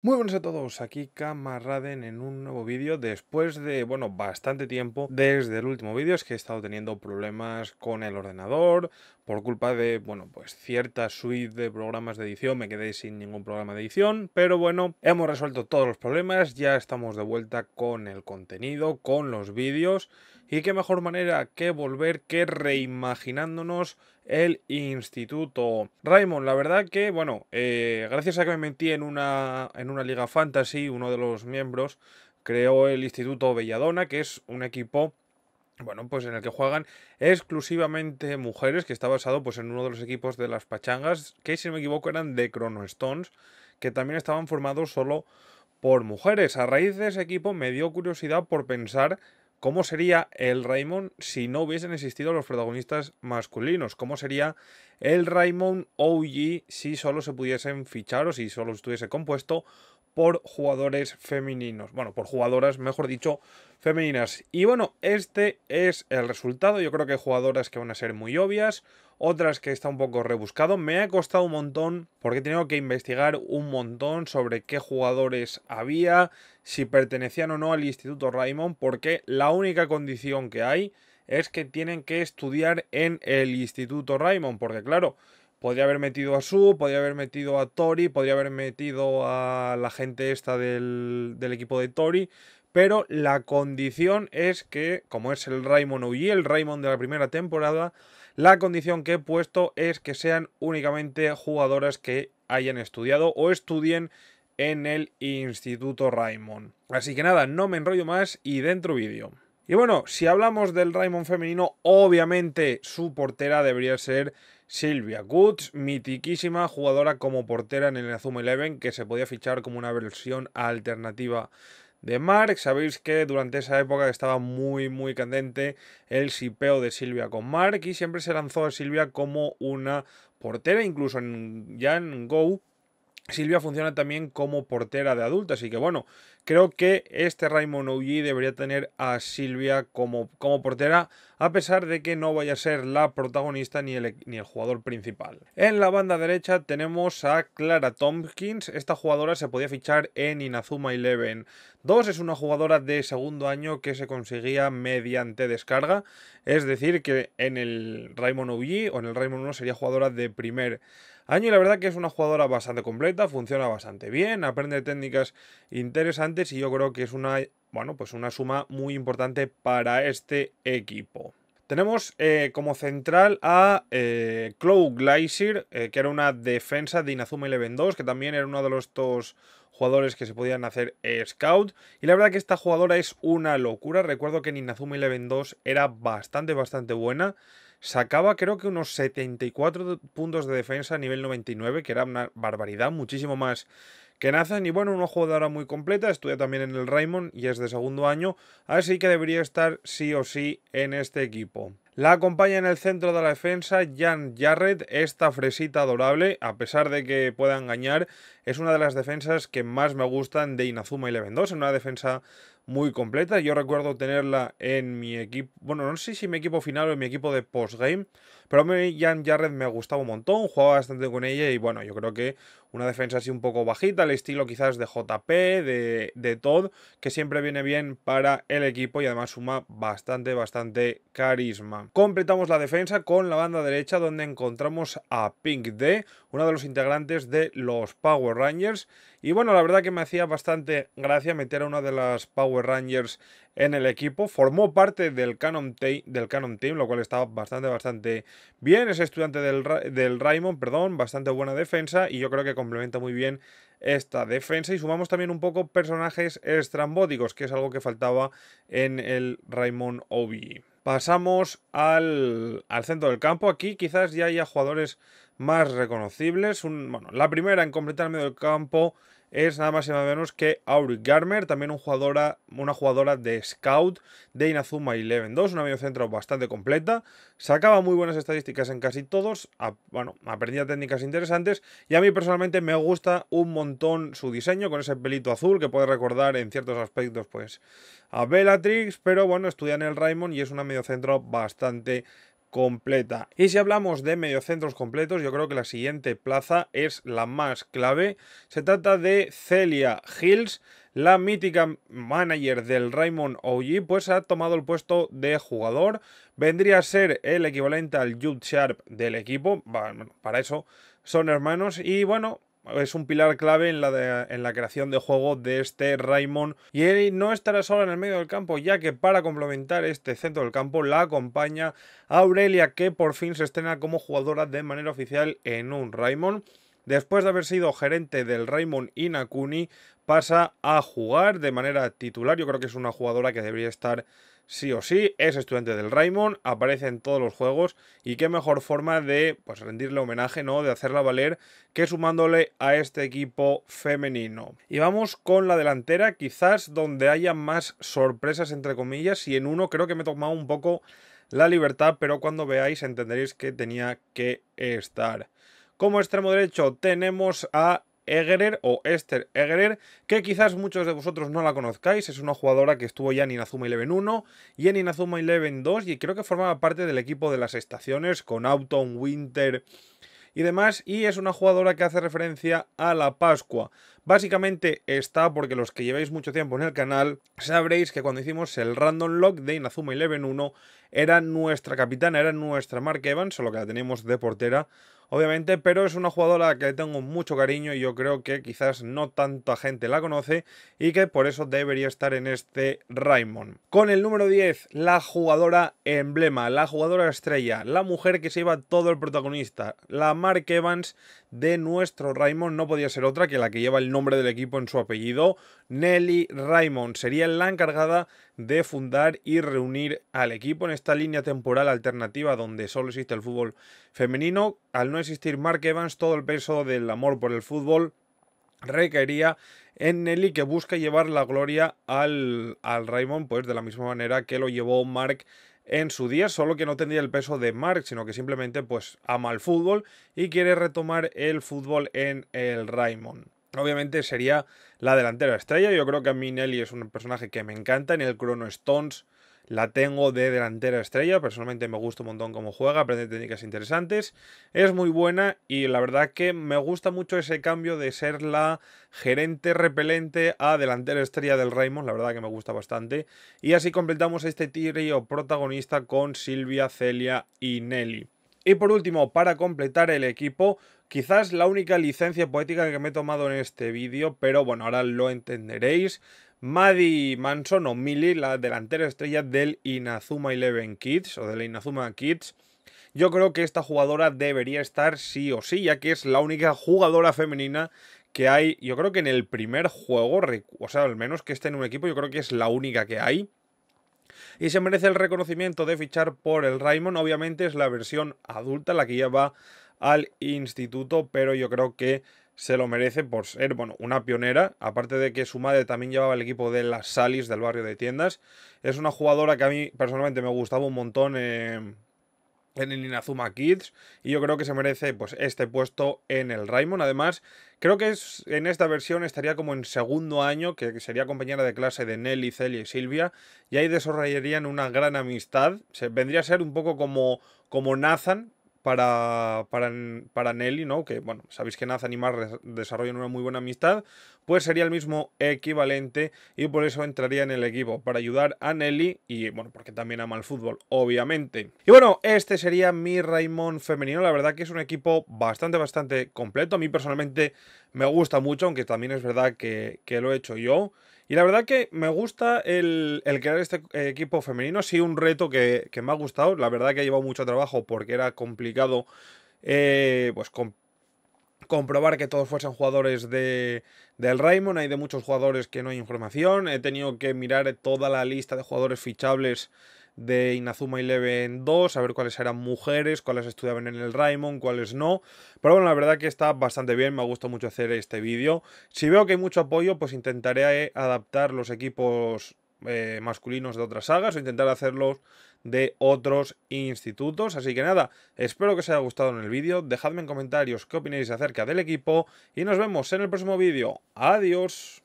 Muy buenas a todos, aquí Camaraden en un nuevo vídeo después de, bueno, bastante tiempo desde el último vídeo, es que he estado teniendo problemas con el ordenador, por culpa de, bueno, pues cierta suite de programas de edición, me quedé sin ningún programa de edición, pero bueno, hemos resuelto todos los problemas, ya estamos de vuelta con el contenido, con los vídeos, y qué mejor manera que volver que reimaginándonos el instituto. Raymond, la verdad que, bueno, eh, gracias a que me metí en una, en una liga fantasy, uno de los miembros creó el Instituto Belladona, que es un equipo bueno, pues en el que juegan exclusivamente mujeres, que está basado pues en uno de los equipos de las pachangas, que si no me equivoco eran de Chrono Stones, que también estaban formados solo por mujeres. A raíz de ese equipo me dio curiosidad por pensar cómo sería el Raymond si no hubiesen existido los protagonistas masculinos, cómo sería el Raymond OG si solo se pudiesen fichar o si solo estuviese compuesto por jugadores femeninos, bueno, por jugadoras, mejor dicho, femeninas. Y bueno, este es el resultado, yo creo que hay jugadoras que van a ser muy obvias, otras que está un poco rebuscado. Me ha costado un montón porque he tenido que investigar un montón sobre qué jugadores había, si pertenecían o no al Instituto Raymond, porque la única condición que hay es que tienen que estudiar en el Instituto Raymond, porque claro, Podría haber metido a Su, podría haber metido a Tori, podría haber metido a la gente esta del, equipo de Tori. Pero la condición es que, como es el Raymond y el Raymond de la primera temporada, la condición que he puesto es que sean únicamente jugadoras que hayan estudiado o estudien en el Instituto Raymond. Así que nada, no me enrollo más y dentro vídeo. Y bueno, si hablamos del Raymond femenino, obviamente su portera debería ser Silvia Goods, mitiquísima jugadora como portera en el Azuma Eleven, que se podía fichar como una versión alternativa de Mark. Sabéis que durante esa época estaba muy, muy candente el sipeo de Silvia con Mark y siempre se lanzó a Silvia como una portera, incluso en, ya en Go Silvia funciona también como portera de adulta, así que bueno, creo que este Raymond debería tener a Silvia como, como, portera, a pesar de que no vaya a ser la protagonista ni el, e, ni el jugador principal. En la banda derecha tenemos a Clara Tompkins, esta jugadora se podía fichar en Inazuma Eleven 2, es una jugadora de segundo año que se conseguía mediante descarga, es decir que en el Raymond o en el Raymond 1 sería jugadora de primer año año y la verdad que es una jugadora bastante completa, funciona bastante bien, aprende técnicas interesantes y yo creo que es una, bueno, pues una suma muy importante para este equipo. Tenemos eh, como central a eh, Chloe eh, que era una defensa de Inazuma Eleven 2, que también era uno de los dos jugadores que se podían hacer scout. Y la verdad que esta jugadora es una locura. Recuerdo que en Inazuma Eleven 2 era bastante, bastante buena. Sacaba creo que unos 74 puntos de defensa a nivel 99, que era una barbaridad, muchísimo más que Nathan. Y bueno, de ahora muy completa, estudia también en el Raymond y es de segundo año, así que debería estar sí o sí en este equipo. La acompaña en el centro de la defensa Jan Jarrett, esta fresita adorable, a pesar de que pueda engañar, es una de las defensas que más me gustan de Inazuma y 2, en una defensa muy completa. Yo recuerdo tenerla en mi equipo, bueno, no sé si mi equipo final o en mi equipo de postgame, pero a mí Jan Jarrett me gustaba un montón, jugaba bastante con ella y bueno, yo creo que una defensa así un poco bajita, el estilo quizás de JP, de, de Todd, que siempre viene bien para el equipo y además suma bastante, bastante carisma. Completamos la defensa con la banda derecha donde encontramos a Pink D, uno de los integrantes de los Power Rangers. Y bueno, la verdad que me hacía bastante gracia meter a una de las Power Rangers en el equipo. Formó parte del Canon, del Canon Team, lo cual estaba bastante, bastante bien. Es estudiante del, del Raymond, perdón, bastante buena defensa y yo creo que complementa muy bien esta defensa y sumamos también un poco personajes estrambóticos, que es algo que faltaba en el Raymond Obi. Pasamos al, centro del campo. Aquí quizás ya haya jugadores más reconocibles. la primera en completar el medio del campo es nada más y nada menos que Auric Garmer, también una jugadora de scout de Inazuma Eleven 2, una mediocentro bastante completa. Sacaba muy buenas estadísticas en casi todos, bueno, aprendía técnicas interesantes y a mí personalmente me gusta un montón su diseño con ese pelito azul que puede recordar en ciertos aspectos pues a Bellatrix, pero bueno, estudia en el Raimon y es una mediocentro bastante completa. Y si hablamos de mediocentros completos, yo creo que la siguiente plaza es la más clave. Se trata de Celia Hills, la mítica manager del Raymond OG, pues ha tomado el puesto de jugador. Vendría a ser el equivalente al Jude Sharp del equipo, para eso son hermanos. Y bueno, es un pilar clave en la, en la creación de juego de este Raymond. Y él no estará solo en el medio del campo, ya que para complementar este centro del campo la acompaña Aurelia, que por fin se estrena como jugadora de manera oficial en un Raymond. Después de haber sido gerente del Raymond Inakuni, pasa a jugar de manera titular. Yo creo que es una jugadora que debería estar sí o sí, es estudiante del Raymond, aparece en todos los juegos y qué mejor forma de pues, rendirle homenaje, ¿no? De hacerla valer que sumándole a este equipo femenino. Y vamos con la delantera, quizás donde haya más sorpresas entre comillas y en uno creo que me he tomado un poco la libertad, pero cuando veáis entenderéis que tenía que estar. Como extremo derecho tenemos a Egerer o Esther Egerer, que quizás muchos de vosotros no la conozcáis, es una jugadora que estuvo ya en Inazuma Eleven 1 y en Inazuma Eleven 2 y creo que formaba parte del equipo de las estaciones con Autumn, Winter y demás, y es una jugadora que hace referencia a la Pascua. Básicamente está porque los que lleváis mucho tiempo en el canal sabréis que cuando hicimos el Random Lock de Inazuma Eleven 1 era nuestra capitana, era nuestra Mark Evans, solo que la tenemos de portera, obviamente, pero es una jugadora que tengo mucho cariño y yo creo que quizás no tanta gente la conoce y que por eso debería estar en este Raymond. Con el número 10, la jugadora emblema, la jugadora estrella, la mujer que se lleva todo el protagonista, la Mark Evans de nuestro Raymond no podía ser otra que la que lleva el nombre del equipo en su apellido, Nelly Raymond. Sería la encargada de fundar y reunir al equipo en esta línea temporal alternativa donde solo existe el fútbol femenino. Al no existir Mark Evans, todo el peso del amor por el fútbol recaería en Nelly que busca llevar la gloria al, al Raymond, pues de la misma manera que lo llevó Mark en su día, solo que no tendría el peso de Mark, sino que simplemente pues ama el fútbol y quiere retomar el fútbol en el Raymond obviamente sería la delantera estrella. Yo creo que a mí Nelly es un personaje que me encanta. En el Chrono Stones la tengo de delantera estrella. Personalmente me gusta un montón cómo juega, aprende técnicas interesantes. Es muy buena y la verdad que me gusta mucho ese cambio de ser la gerente repelente a delantera estrella del Raymond. La verdad que me gusta bastante. Y así completamos este tirío protagonista con Silvia, Celia y Nelly. Y por último, para completar el equipo, quizás la única licencia poética que me he tomado en este vídeo, pero bueno, ahora lo entenderéis. Maddie Manson o Millie, la delantera estrella del Inazuma Eleven Kids o la Inazuma Kids. Yo creo que esta jugadora debería estar sí o sí, ya que es la única jugadora femenina que hay. Yo creo que en el primer juego, o sea, al menos que esté en un equipo, yo creo que es la única que hay y se merece el reconocimiento de fichar por el Raymond. Obviamente es la versión adulta la que ya va al instituto, pero yo creo que se lo merece por ser, bueno, una pionera, aparte de que su madre también llevaba el equipo de las Salis del barrio de tiendas. Es una jugadora que a mí personalmente me gustaba un montón. Eh, en el Inazuma Kids y yo creo que se merece pues este puesto en el Raimon. Además, creo que en esta versión estaría como en segundo año, que sería compañera de clase de Nelly, Celia y Silvia, y ahí desarrollarían una gran amistad. Se, vendría a ser un poco como, como Nathan, para, para, Nelly, ¿no? Que, bueno, sabéis que Nathan y Mar desarrollan una muy buena amistad, pues sería el mismo equivalente y por eso entraría en el equipo, para ayudar a Nelly y, bueno, porque también ama el fútbol, obviamente. Y bueno, este sería mi Raymond femenino, la verdad que es un equipo bastante, bastante completo, a mí personalmente me gusta mucho, aunque también es verdad que, que lo he hecho yo. Y la verdad que me gusta el, crear este equipo femenino. Sí, un reto que, me ha gustado. La verdad que ha llevado mucho trabajo porque era complicado eh, pues comprobar que todos fuesen jugadores de, del Raymond. Hay de muchos jugadores que no hay información. He tenido que mirar toda la lista de jugadores fichables de Inazuma Eleven 2, a ver cuáles eran mujeres, cuáles estudiaban en el Raimon, cuáles no. Pero bueno, la verdad que está bastante bien, me ha gustado mucho hacer este vídeo. Si veo que hay mucho apoyo, pues intentaré eh, adaptar los equipos eh, masculinos de otras sagas o intentar hacerlos de otros institutos. Así que nada, espero que os haya gustado en el vídeo. Dejadme en comentarios qué opináis acerca del equipo y nos vemos en el próximo vídeo. Adiós.